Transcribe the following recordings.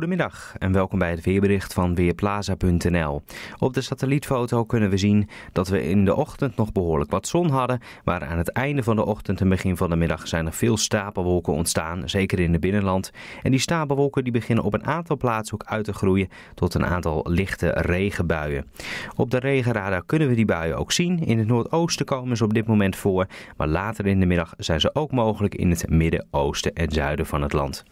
Goedemiddag en welkom bij het weerbericht van Weerplaza.nl. Op de satellietfoto kunnen we zien dat we in de ochtend nog behoorlijk wat zon hadden, maar aan het einde van de ochtend en begin van de middag zijn er veel stapelwolken ontstaan, zeker in het binnenland. En die stapelwolken die beginnen op een aantal plaatsen ook uit te groeien tot een aantal lichte regenbuien. Op de regenradar kunnen we die buien ook zien. In het noordoosten komen ze op dit moment voor, maar later in de middag zijn ze ook mogelijk in het midden, oosten en zuiden van het land.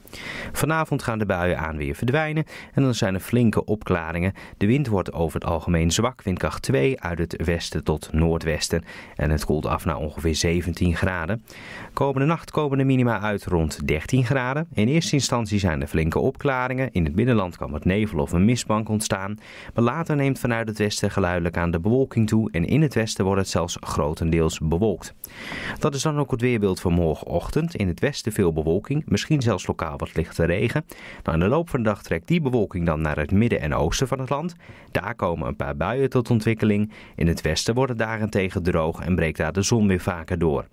Vanavond gaan de buien aan weer verdwijnen en dan zijn er flinke opklaringen. De wind wordt over het algemeen zwak, windkracht 2 uit het westen tot noordwesten en het koelt af naar ongeveer 17 graden. Komende nacht komen de minima uit rond 13 graden. In eerste instantie zijn er flinke opklaringen. In het binnenland kan wat nevel of een mistbank ontstaan, maar later neemt vanuit het westen geluidelijk aan de bewolking toe en in het westen wordt het zelfs grotendeels bewolkt. Dat is dan ook het weerbeeld van morgenochtend. In het westen veel bewolking, misschien zelfs lokaal wat lichte regen. Maar in de loop van dag trekt die bewolking dan naar het midden en oosten van het land. Daar komen een paar buien tot ontwikkeling. In het westen wordt het daarentegen droog en breekt daar de zon weer vaker door.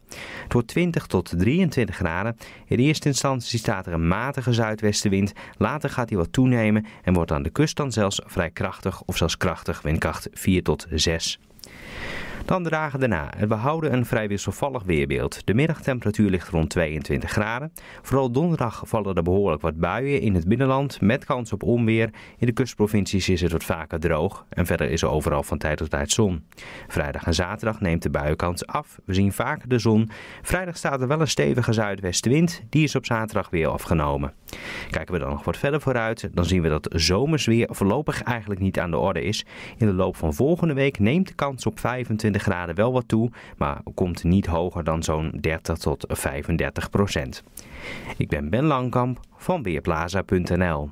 Het wordt 20 tot 23 graden. In eerste instantie staat er een matige zuidwestenwind. Later gaat die wat toenemen en wordt aan de kust dan zelfs vrij krachtig of zelfs krachtig windkracht 4 tot 6. Dan de dagen daarna. We houden een vrij wisselvallig weerbeeld. De middagtemperatuur ligt rond 22 graden. Vooral donderdag vallen er behoorlijk wat buien in het binnenland met kans op onweer. In de kustprovincies is het wat vaker droog en verder is er overal van tijd tot tijd zon. Vrijdag en zaterdag neemt de buienkans af. We zien vaker de zon. Vrijdag staat er wel een stevige zuidwestenwind. Die is op zaterdag weer afgenomen. Kijken we dan nog wat verder vooruit, dan zien we dat zomersweer voorlopig eigenlijk niet aan de orde is. In de loop van volgende week neemt de kans op 25 graden wel wat toe, maar komt niet hoger dan zo'n 30 tot 35 procent. Ik ben Ben Langkamp van Weerplaza.nl.